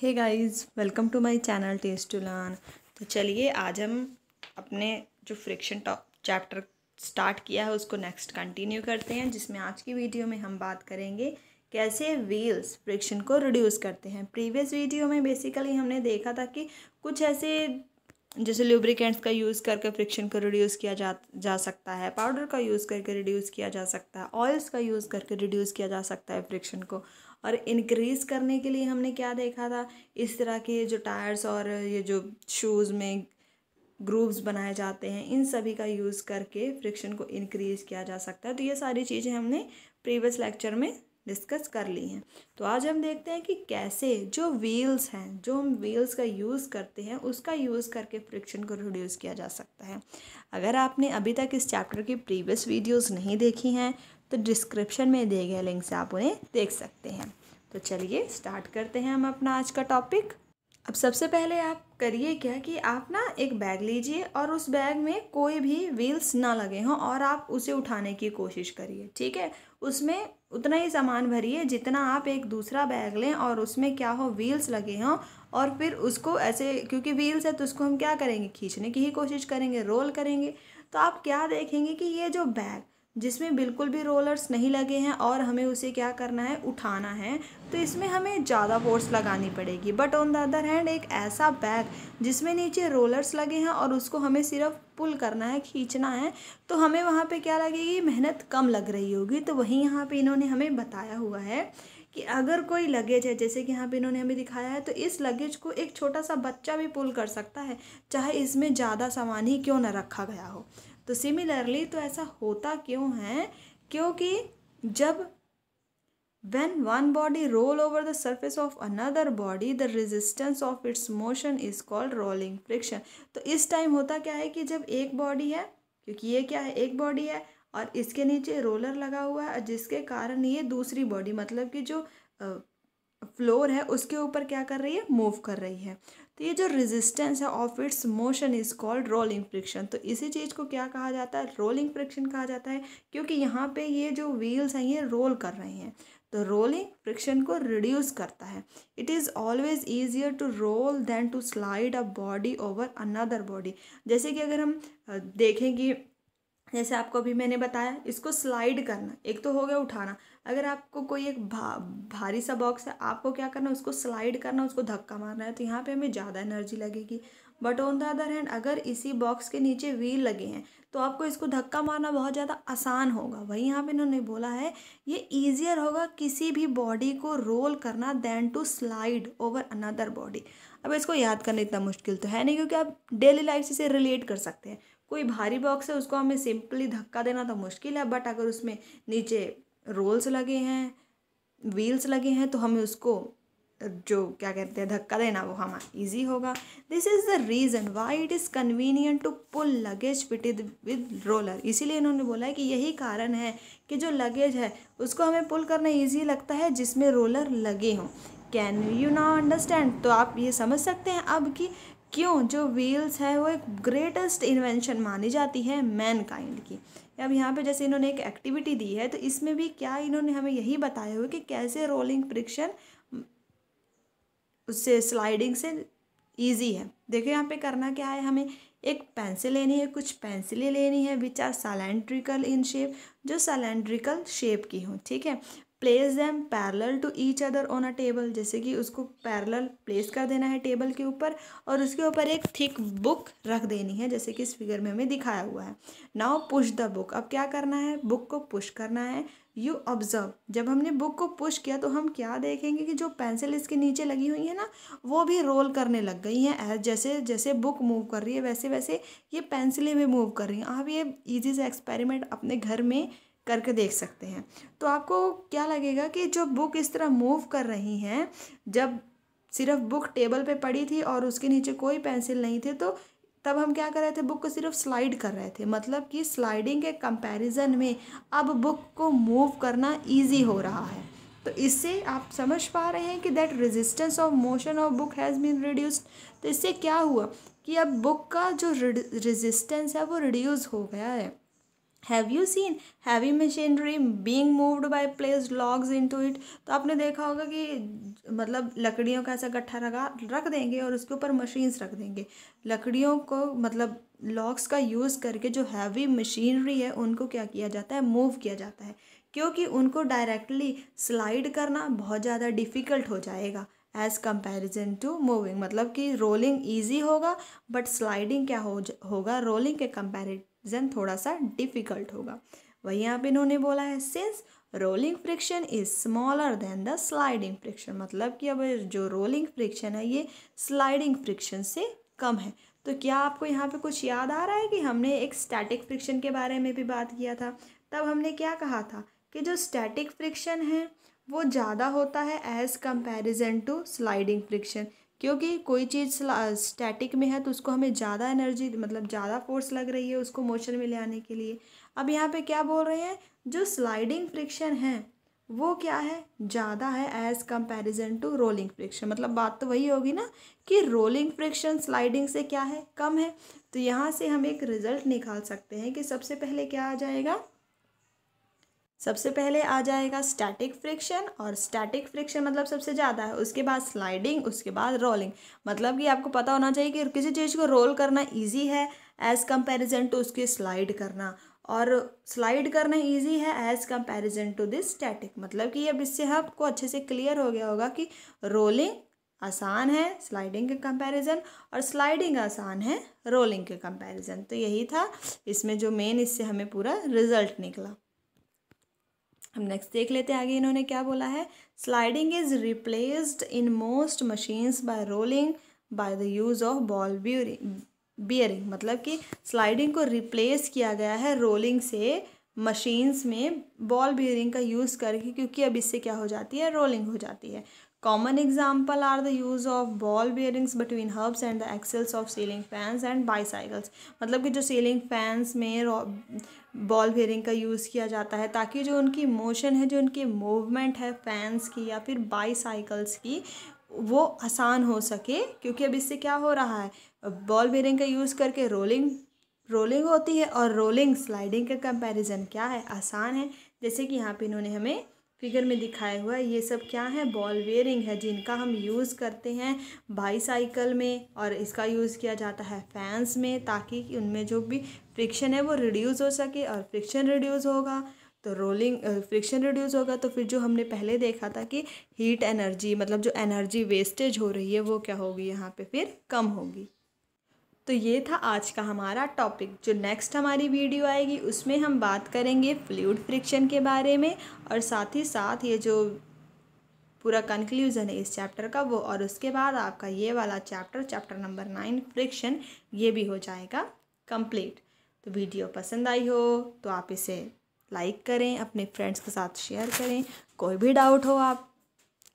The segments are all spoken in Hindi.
Hey guys welcome to my channel test to learn तो चलिए आज हम अपने जो फ्रिक्शन टॉप चैप्टर स्टार्ट किया है उसको नेक्स्ट कंटिन्यू करते हैं जिसमें आज की वीडियो में हम बात करेंगे कैसे व्हील्स फ्रिक्शन को रिड्यूस करते हैं प्रीवियस वीडियो में बेसिकली हमने देखा था कि कुछ ऐसे जैसे लुब्रिकेंट्स का यूज़ करके फ्रिक्शन को रिड्यूस किया जा जा सकता है पाउडर का यूज़ करके रिड्यूस किया जा सकता है ऑयल्स का यूज़ करके रिड्यूस किया जा सकता है फ्रिक्शन को और इनक्रीज़ करने के लिए हमने क्या देखा था इस तरह के जो टायर्स और ये जो शूज़ में ग्रूव्स बनाए जाते हैं इन सभी का यूज़ करके फ्रिक्शन को इनक्रीज़ किया जा सकता है तो ये सारी चीज़ें हमने प्रीवियस लेक्चर में डिस्कस कर ली हैं तो आज हम देखते हैं कि कैसे जो व्हील्स हैं जो हम व्हील्स का यूज़ करते हैं उसका यूज़ करके फ्रिक्शन को रिड्यूस किया जा सकता है अगर आपने अभी तक इस चैप्टर की प्रीवियस वीडियोस नहीं देखी हैं तो डिस्क्रिप्शन में दिए गए लिंक से आप उन्हें देख सकते हैं तो चलिए स्टार्ट करते हैं हम अपना आज का टॉपिक अब सबसे पहले आप करिए क्या कि आप ना एक बैग लीजिए और उस बैग में कोई भी व्हील्स ना लगे हों और आप उसे उठाने की कोशिश करिए ठीक है उसमें उतना ही सामान भरिए जितना आप एक दूसरा बैग लें और उसमें क्या हो व्हील्स लगे हों और फिर उसको ऐसे क्योंकि व्हील्स है तो उसको हम क्या करेंगे खींचने की ही कोशिश करेंगे रोल करेंगे तो आप क्या देखेंगे कि ये जो बैग जिसमें बिल्कुल भी रोलर्स नहीं लगे हैं और हमें उसे क्या करना है उठाना है तो इसमें हमें ज़्यादा फोर्स लगानी पड़ेगी but on the other hand एक ऐसा बैग जिसमें नीचे रोलर्स लगे हैं और उसको हमें सिर्फ पुल करना है खींचना है तो हमें वहाँ पे क्या लगेगी मेहनत कम लग रही होगी तो वहीं यहाँ पे इन्होंने हमें बताया हुआ है कि अगर कोई लगेज है जैसे कि यहाँ पे इन्होंने हमें दिखाया है तो इस लगेज को एक छोटा सा बच्चा भी पुल कर सकता है चाहे इसमें ज़्यादा सामान ही क्यों ना रखा गया हो तो सिमिलरली तो ऐसा होता क्यों है क्योंकि जब when one body roll over the surface of another body the resistance of its motion is called rolling friction तो इस टाइम होता क्या है कि जब एक बॉडी है क्योंकि ये क्या है एक बॉडी है और इसके नीचे रोलर लगा हुआ है जिसके कारण ये दूसरी बॉडी मतलब कि जो फ्लोर है उसके ऊपर क्या कर रही है मूव कर रही है तो ये जो रेजिस्टेंस है of its motion is called rolling friction तो इसी चीज़ को क्या कहा जाता है रोलिंग फ्रिक्शन कहा जाता है क्योंकि यहाँ पे ये जो व्हील्स हैं ये रोल कर रहे हैं तो रोलिंग फ्रिक्शन को रिड्यूस करता है it is always easier to roll than to slide a body over another body जैसे कि अगर हम देखें कि जैसे आपको अभी मैंने बताया इसको स्लाइड करना एक तो हो गया उठाना अगर आपको कोई एक भा, भारी सा बॉक्स है आपको क्या करना उसको स्लाइड करना उसको धक्का मारना है तो यहाँ पे हमें ज़्यादा एनर्जी लगेगी but on the other hand अगर इसी बॉक्स के नीचे व्हील लगे हैं तो आपको इसको धक्का मारना बहुत ज़्यादा आसान होगा वहीं यहाँ पे इन्होंने बोला है ये ईजियर होगा किसी भी बॉडी को रोल करना than to slide over another body अब इसको याद करना इतना मुश्किल तो है नहीं क्योंकि आप डेली लाइफ से इसे रिलेट कर सकते हैं कोई भारी बॉक्स है उसको हमें सिंपली धक्का देना तो मुश्किल है बट अगर उसमें नीचे रोल्स लगे हैं व्हील्स लगे हैं तो हमें उसको जो क्या कहते हैं धक्का देना वो हमारा इजी होगा this is the reason why it is convenient to pull luggage fitted with roller इसीलिए इन्होंने बोला है कि यही कारण है कि जो लगेज है उसको हमें पुल करना ईजी लगता है जिसमें रोलर लगे हों कैन यू ना अंडरस्टैंड तो आप ये समझ सकते हैं अब कि क्यों जो व्हील्स है वो एक ग्रेटेस्ट इन्वेंशन मानी जाती है मैनकाइंड की अब यहाँ पे जैसे इन्होंने एक एक्टिविटी दी है तो इसमें भी क्या इन्होंने हमें यही बताया हुआ कि कैसे रोलिंग फ्रिक्शन उससे स्लाइडिंग से ईजी है देखो यहाँ पे करना क्या है हमें एक पेंसिल लेनी है कुछ पेंसिलें लेनी है विच आर सैलेंड्रिकल इन शेप जो सैलेंड्रिकल शेप की हों ठीक है place them parallel to each other on a table जैसे कि उसको पैरल प्लेस कर देना है टेबल के ऊपर और उसके ऊपर एक थिक बुक रख देनी है जैसे कि इस फिगर में हमें दिखाया हुआ है नाउ पुश द बुक अब क्या करना है बुक को पुश करना है यू ऑब्जर्व जब हमने बुक को पुश किया तो हम क्या देखेंगे कि जो पेंसिल इसके नीचे लगी हुई है ना वो भी रोल करने लग गई हैं जैसे जैसे बुक मूव कर रही है वैसे वैसे ये पेंसिलें भी मूव कर रही हैं आप ये ईजी से एक्सपेरिमेंट अपने घर में करके देख सकते हैं तो आपको क्या लगेगा कि जो बुक इस तरह मूव कर रही हैं जब सिर्फ बुक टेबल पे पड़ी थी और उसके नीचे कोई पेंसिल नहीं थी तो तब हम क्या कर रहे थे बुक को सिर्फ स्लाइड कर रहे थे मतलब कि स्लाइडिंग के कंपैरिजन में अब बुक को मूव करना इजी हो रहा है तो इससे आप समझ पा रहे हैं कि that resistance of motion of book has been reduced तो इससे क्या हुआ कि अब बुक का जो रेजिस्टेंस है वो रिड्यूस हो गया है have you seen heavy machinery being moved by place logs into it तो आपने देखा होगा कि मतलब लकड़ियों का ऐसा गट्ठा रखा रख देंगे और उसके ऊपर मशीन्स रख देंगे लकड़ियों को मतलब लॉग्स का यूज़ करके जो हैवी मशीनरी है उनको क्या किया जाता है मूव किया जाता है क्योंकि उनको डायरेक्टली स्लाइड करना बहुत ज़्यादा डिफ़िकल्ट हो जाएगा एज़ कंपेरिजन टू मूविंग मतलब कि रोलिंग ईजी होगा बट स्लाइडिंग क्या हो होगा रोलिंग के कंपेरिट जन थोड़ा सा डिफ़िकल्ट होगा वही यहाँ पे इन्होंने बोला है since rolling friction is smaller than the sliding friction मतलब कि अब जो रोलिंग फ्रिक्शन है ये स्लाइडिंग फ्रिक्शन से कम है तो क्या आपको यहाँ पे कुछ याद आ रहा है कि हमने एक स्टैटिक फ्रिक्शन के बारे में भी बात किया था तब हमने क्या कहा था कि जो स्टैटिक फ्रिक्शन है वो ज़्यादा होता है as comparison to sliding friction क्योंकि कोई चीज़ स्टैटिक में है तो उसको हमें ज़्यादा एनर्जी मतलब ज़्यादा फोर्स लग रही है उसको मोशन में ले आने के लिए अब यहाँ पे क्या बोल रहे हैं जो स्लाइडिंग फ्रिक्शन है वो क्या है ज़्यादा है as comparison to rolling friction मतलब बात तो वही होगी ना कि रोलिंग फ्रिक्शन स्लाइडिंग से क्या है कम है तो यहाँ से हम एक रिज़ल्ट निकाल सकते हैं कि सबसे पहले क्या आ जाएगा सबसे पहले आ जाएगा स्टैटिक फ्रिक्शन और स्टैटिक फ्रिक्शन मतलब सबसे ज़्यादा है उसके बाद स्लाइडिंग उसके बाद रोलिंग मतलब कि आपको पता होना चाहिए कि किसी चीज़ को रोल करना ईजी है एज़ कंपेरिजन टू उसकी स्लाइड करना और स्लाइड करना इजी है as comparison to this static मतलब कि अब इससे आपको हाँ अच्छे से क्लियर हो गया होगा कि रोलिंग आसान है स्लाइडिंग के कंपैरिजन और स्लाइडिंग आसान है रोलिंग के कंपैरिजन तो यही था इसमें जो मेन इससे हमें पूरा रिजल्ट निकला हम नेक्स्ट देख लेते हैं आगे इन्होंने क्या बोला है sliding is replaced in most machines by rolling by the use of ball bearing मतलब कि स्लाइडिंग को रिप्लेस किया गया है रोलिंग से मशीन्स में बॉल बियरिंग का यूज़ करके क्योंकि अब इससे क्या हो जाती है रोलिंग हो जाती है Common example are the use of ball bearings between hubs and the axles of ceiling fans and bicycles. मतलब कि जो सीलिंग फैंस में बॉल बेयरिंग का यूज़ किया जाता है ताकि जो उनकी मोशन है जो उनकी मूवमेंट है फैंस की या फिर बाईसाइकल्स की वो आसान हो सके क्योंकि अब इससे क्या हो रहा है बॉल बेयरिंग का यूज़ करके रोलिंग रोलिंग होती है और रोलिंग स्लाइडिंग का कंपैरिजन क्या है आसान है जैसे कि यहाँ पे इन्होंने हमें फिगर में दिखाया हुआ है ये सब क्या है बॉल वेयरिंग है जिनका हम यूज़ करते हैं बाईसाइकिल में और इसका यूज़ किया जाता है फैंस में ताकि उनमें जो भी फ्रिक्शन है वो रिड्यूस हो सके और फ्रिक्शन रिड्यूस होगा तो रोलिंग फ्रिक्शन रिड्यूस होगा तो फिर जो हमने पहले देखा था कि हीट एनर्जी मतलब जो एनर्जी वेस्टेज हो रही है वो क्या होगी यहाँ पर फिर कम होगी तो ये था आज का हमारा टॉपिक जो नेक्स्ट हमारी वीडियो आएगी उसमें हम बात करेंगे फ्लूड फ्रिक्शन के बारे में और साथ ही साथ ये जो पूरा कंक्लूज़न है इस चैप्टर का वो और उसके बाद आपका ये वाला chapter chapter number nine friction ये भी हो जाएगा कंप्लीट तो वीडियो पसंद आई हो तो आप इसे लाइक करें अपने फ्रेंड्स के साथ शेयर करें कोई भी डाउट हो आप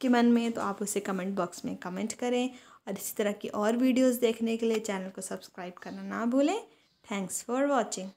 के मन में तो आप उसे कमेंट बॉक्स में कमेंट करें और इसी तरह की और वीडियोस देखने के लिए चैनल को सब्सक्राइब करना ना भूलें थैंक्स फॉर वॉचिंग